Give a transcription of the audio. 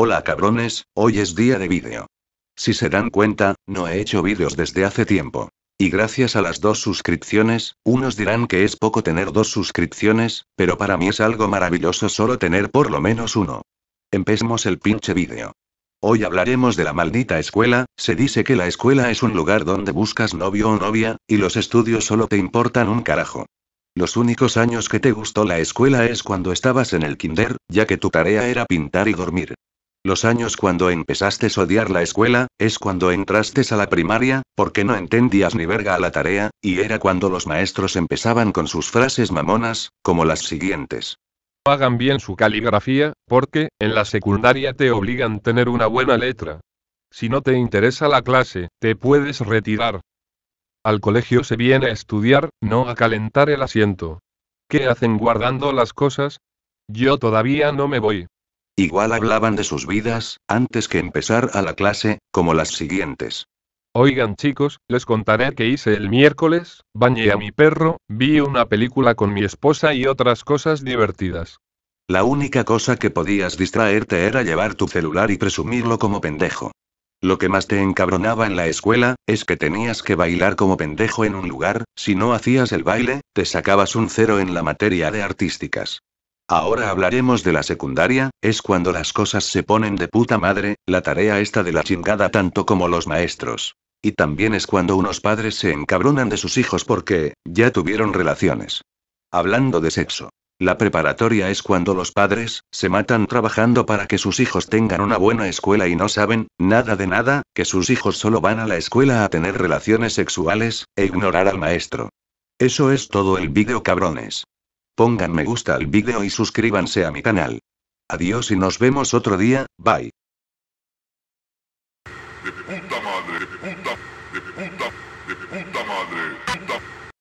Hola cabrones, hoy es día de vídeo. Si se dan cuenta, no he hecho vídeos desde hace tiempo. Y gracias a las dos suscripciones, unos dirán que es poco tener dos suscripciones, pero para mí es algo maravilloso solo tener por lo menos uno. Empecemos el pinche vídeo. Hoy hablaremos de la maldita escuela, se dice que la escuela es un lugar donde buscas novio o novia, y los estudios solo te importan un carajo. Los únicos años que te gustó la escuela es cuando estabas en el kinder, ya que tu tarea era pintar y dormir. Los años cuando empezaste a odiar la escuela, es cuando entraste a la primaria, porque no entendías ni verga a la tarea, y era cuando los maestros empezaban con sus frases mamonas, como las siguientes. Hagan bien su caligrafía, porque, en la secundaria te obligan a tener una buena letra. Si no te interesa la clase, te puedes retirar. Al colegio se viene a estudiar, no a calentar el asiento. ¿Qué hacen guardando las cosas? Yo todavía no me voy. Igual hablaban de sus vidas, antes que empezar a la clase, como las siguientes. Oigan chicos, les contaré que hice el miércoles, bañé a mi perro, vi una película con mi esposa y otras cosas divertidas. La única cosa que podías distraerte era llevar tu celular y presumirlo como pendejo. Lo que más te encabronaba en la escuela, es que tenías que bailar como pendejo en un lugar, si no hacías el baile, te sacabas un cero en la materia de artísticas. Ahora hablaremos de la secundaria, es cuando las cosas se ponen de puta madre, la tarea está de la chingada tanto como los maestros. Y también es cuando unos padres se encabronan de sus hijos porque, ya tuvieron relaciones. Hablando de sexo. La preparatoria es cuando los padres, se matan trabajando para que sus hijos tengan una buena escuela y no saben, nada de nada, que sus hijos solo van a la escuela a tener relaciones sexuales, e ignorar al maestro. Eso es todo el vídeo cabrones. Pongan me gusta al vídeo y suscríbanse a mi canal. Adiós y nos vemos otro día, bye.